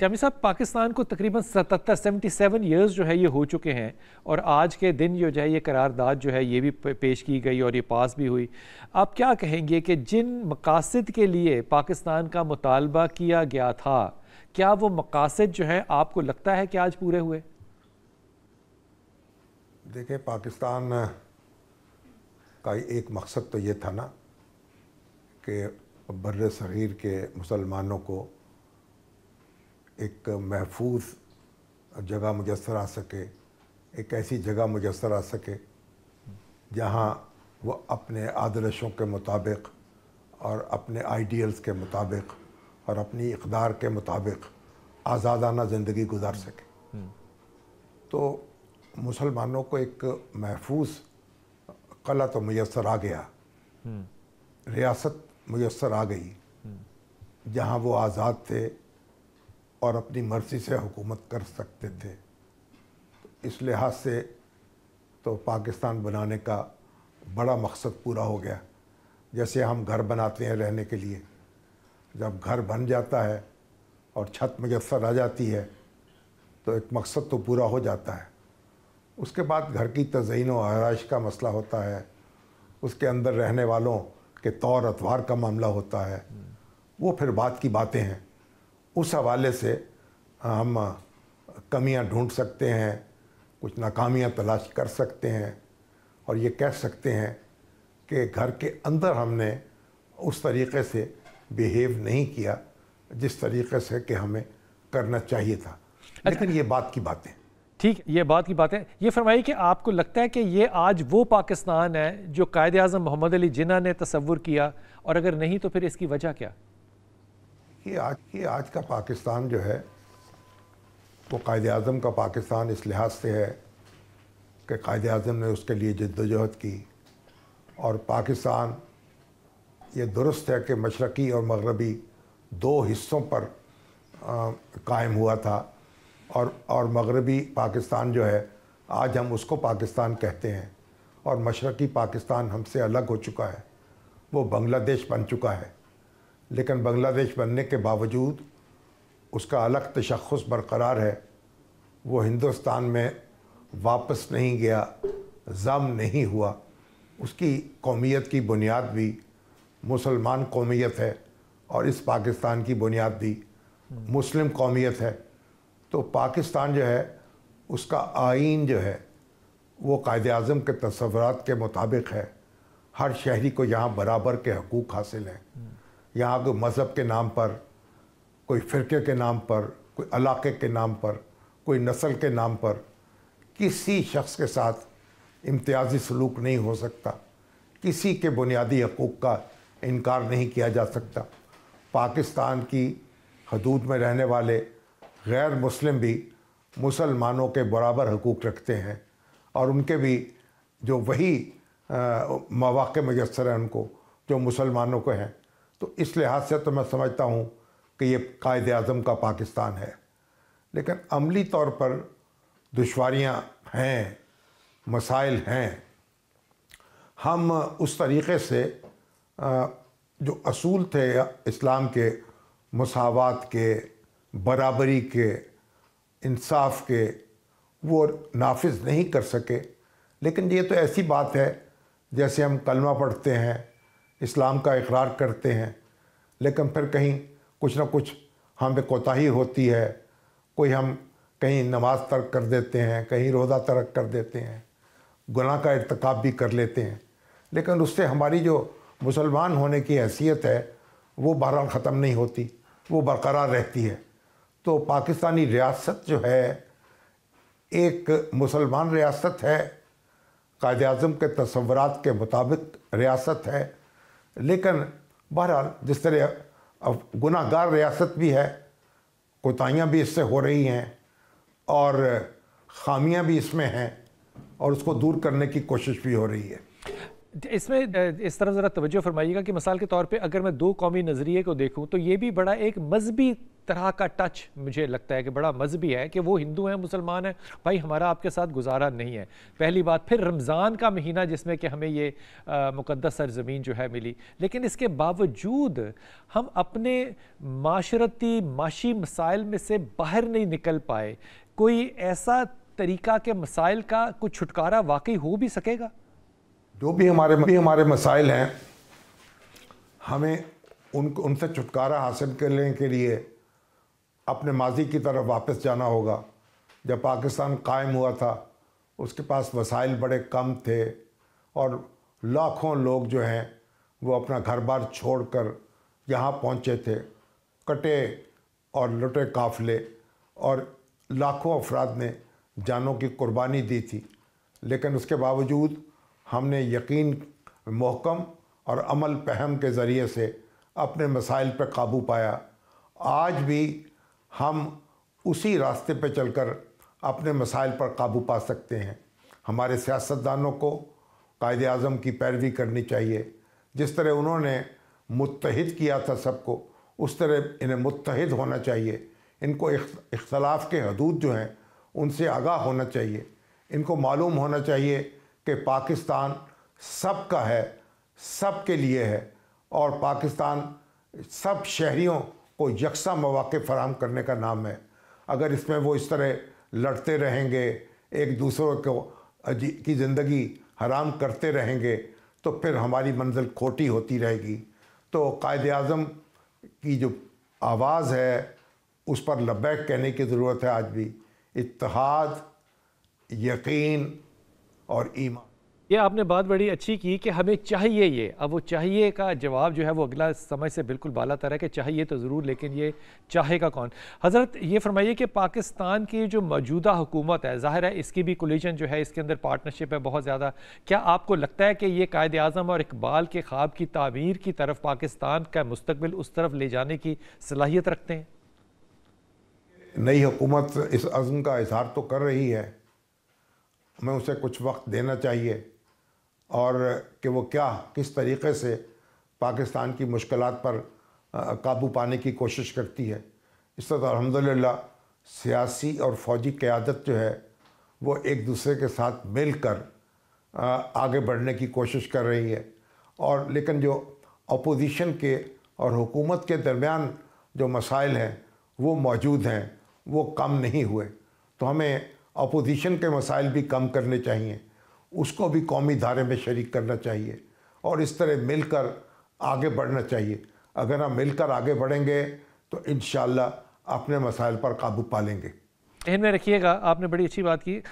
जामी साहब पाकिस्तान को तकरीबन सतहत्तर सेवेंटी सेवन ईयर्स जो है ये हो चुके हैं और आज के दिन जो है ये करारदाद जो है ये भी पेश की गई और ये पास भी हुई आप क्या कहेंगे कि जिन मकासद के लिए पाकिस्तान का मुतालबा किया गया था क्या वो मकासद जो है आपको लगता है कि आज पूरे हुए देखिए पाकिस्तान का एक मकसद तो ये था ना कि बर सग़ीर के मुसलमानों को एक महफूज जगह मुयसर आ सके एक ऐसी जगह मुयसर आ सके जहाँ वो अपने आदर्शों के मुताबिक और अपने आइडियल्स के मुताबिक और अपनी इकदार के मुताबिक आज़ादाना ज़िंदगी गुजार सके हम्म। तो मुसलमानों को एक महफूज कला तो मैसर आ गया हम्म। रियासत मैसर आ गई हम्म। जहाँ वो आज़ाद थे और अपनी मर्जी से हुकूमत कर सकते थे इस लिहाज से तो पाकिस्तान बनाने का बड़ा मकसद पूरा हो गया जैसे हम घर बनाते हैं रहने के लिए जब घर बन जाता है और छत मैसर आ जाती है तो एक मकसद तो पूरा हो जाता है उसके बाद घर की तजयन व आरइश का मसला होता है उसके अंदर रहने वालों के तौर अतवार का मामला होता है वो फिर बात की बातें हैं उस हवाले से हम कमियां ढूंढ सकते हैं कुछ नाकामियां तलाश कर सकते हैं और ये कह सकते हैं कि घर के अंदर हमने उस तरीके से बिहेव नहीं किया जिस तरीके से कि हमें करना चाहिए था अच्छा। लेकिन ये बात की बातें ठीक ये बात की बातें ये फरमाइए कि आपको लगता है कि ये आज वो पाकिस्तान है जो कायद अजम मोहम्मद अली जिन्ना ने तस्वुर किया और अगर नहीं तो फिर इसकी वजह क्या देखिए आज की आज का पाकिस्तान जो है वो कायद अजम का पाकिस्तान इस लिहाज से है कि कायद अजम ने उसके लिए जद्दोजहद की और पाकिस्तान ये दुरुस्त है कि मशरक़ी और मगरबी दो हिस्सों पर कायम हुआ था और और मगरबी पाकिस्तान जो है आज हम उसको पाकिस्तान कहते हैं और मशरक़ी पाकिस्तान हमसे अलग हो चुका है वो बांग्लादेश बन चुका है लेकिन बांग्लादेश बनने के बावजूद उसका अलग तशखस बरकरार है वो हिंदुस्तान में वापस नहीं गया ज़म नहीं हुआ उसकी कौमीत की बुनियाद भी मुसलमान कौमीत है और इस पाकिस्तान की बुनियाद भी मुस्लिम कौमियत है तो पाकिस्तान जो है उसका आइन जो है वो कायद अजम के तस्वरत के मुताबिक है हर शहरी को यहाँ बराबर के हकूक़ हासिल हैं यहाँ कोई मज़हब के नाम पर कोई फ़िरके के नाम पर कोई इलाके के नाम पर कोई नस्ल के नाम पर किसी शख्स के साथ इम्तियाजी सलूक नहीं हो सकता किसी के बुनियादी हकूक़ का इनकार नहीं किया जा सकता पाकिस्तान की हदूद में रहने वाले गैर मुस्लिम भी मुसलमानों के बराबर हकूक़ रखते हैं और उनके भी जो वही मौाक़ मैसर हैं उनको जो मुसलमानों को हैं तो इस लिहाज से तो मैं समझता हूँ कि ये कायद अज़म का पाकिस्तान है लेकिन अमली तौर पर दुशारियाँ हैं मसाइल हैं हम उस तरीक़े से जो असूल थे इस्लाम के मसावत के बराबरी के इंसाफ के वो नाफिज नहीं कर सके लेकिन ये तो ऐसी बात है जैसे हम कलमा पढ़ते हैं इस्लाम का इकरार करते हैं लेकिन फिर कहीं कुछ ना कुछ हम पे कोताही होती है कोई हम कहीं नमाज तर्क कर देते हैं कहीं रोज़ा तर्क कर देते हैं गुनाह का इरतकब भी कर लेते हैं लेकिन उससे हमारी जो मुसलमान होने की हैसियत है वो बहरहाल ख़त्म नहीं होती वो बरकरार रहती है तो पाकिस्तानी रियासत जो है एक मुसलमान रियासत है कायद अजम के तस्वरत के मुताबिक रियासत है लेकिन बहरहाल जिस तरह अब गुनागार रियासत भी है कोताहियाँ भी इससे हो रही हैं और खामियां भी इसमें हैं और उसको दूर करने की कोशिश भी हो रही है इसमें इस तरह ज़रा तवज्जो फरमाइएगा कि मिसाल के तौर पे अगर मैं दो कौमी नज़रिए को देखूं तो ये भी बड़ा एक मजहबी तरह का टच मुझे लगता है कि बड़ा मजहबी है कि वो हिंदू हैं मुसलमान हैं भाई हमारा आपके साथ गुजारा नहीं है पहली बात फिर रमज़ान का महीना जिसमें कि हमें ये मुकदस सरजमीन जो है मिली लेकिन इसके बावजूद हम अपने माशरती माशी मसाइल में से बाहर नहीं निकल पाए कोई ऐसा तरीका के मसाइल का कुछ छुटकारा वाकई हो भी सकेगा जो भी हमारे भी हमारे मसाइल हैं हमें उन उनसे छुटकारा हासिल करने के लिए अपने माजी की तरफ वापस जाना होगा जब पाकिस्तान कायम हुआ था उसके पास वसाइल बड़े कम थे और लाखों लोग जो हैं वो अपना घर बार छोड़ कर यहाँ पहुँचे थे कटे और लुटे काफ़ले और लाखों अफराद ने जानों की कुर्बानी दी थी लेकिन उसके बावजूद हमने यकीन महकम और अमल पहम के ज़रिए से अपने मसाइल पर काबू पाया आज भी हम उसी रास्ते पर चलकर अपने मसाइल पर काबू पा सकते हैं हमारे सियासतदानों को कायद अज़म की पैरवी करनी चाहिए जिस तरह उन्होंने मुतहद किया था सबको उस तरह इन्हें मुतहद होना चाहिए इनको इख्तलाफ के हदूद जो हैं उनसे आगाह होना चाहिए इनको मालूम होना चाहिए कि पाकिस्तान सब का है सब के लिए है और पाकिस्तान सब शहरीों को यकसा मौाक़ फ़राम करने का नाम है अगर इसमें वो इस तरह लड़ते रहेंगे एक दूसरों को की ज़िंदगी हराम करते रहेंगे तो फिर हमारी मंजिल खोटी होती रहेगी तो कायद अज़म की जो आवाज़ है उस पर लबैक कहने की ज़रूरत है आज भी इतिहाद यकीन और ईमान ये आपने बात बड़ी अच्छी की कि हमें चाहिए ये अब वो चाहिए का जवाब जो है वो अगला समय से बिल्कुल बाला तर है कि चाहिए तो ज़रूर लेकिन ये चाहेगा कौन हज़रत ये फरमाइए कि पाकिस्तान की जो मौजूदा हुकूमत है ज़ाहिर है इसकी भी कोलिजन जो है इसके अंदर पार्टनरशिप है बहुत ज़्यादा क्या आपको लगता है कि ये कायद अजम और इकबाल के ख्वाब की तमीर की तरफ पाकिस्तान का मुस्तबिल उस तरफ ले जाने की सलाहियत रखते हैं नई हुकूमत इस अज़म का इजहार तो कर रही है हमें उसे कुछ वक्त देना चाहिए और कि वो क्या किस तरीके से पाकिस्तान की मुश्किल पर काबू पाने की कोशिश करती है इस तरह तो अलहमदिल्ला सियासी और फौजी क़्यादत जो है वो एक दूसरे के साथ मिलकर आगे बढ़ने की कोशिश कर रही है और लेकिन जो अपोजिशन के और हुकूमत के दरमियान जो मसाइल हैं वो मौजूद हैं वो कम नहीं हुए तो हमें अपोजिशन के मसाइल भी कम करने चाहिए उसको भी कौमी धारे में शरीक करना चाहिए और इस तरह मिलकर आगे बढ़ना चाहिए अगर हम मिलकर आगे बढ़ेंगे तो इन अपने मसाइल पर काबू पा लेंगे में रखिएगा आपने बड़ी अच्छी बात की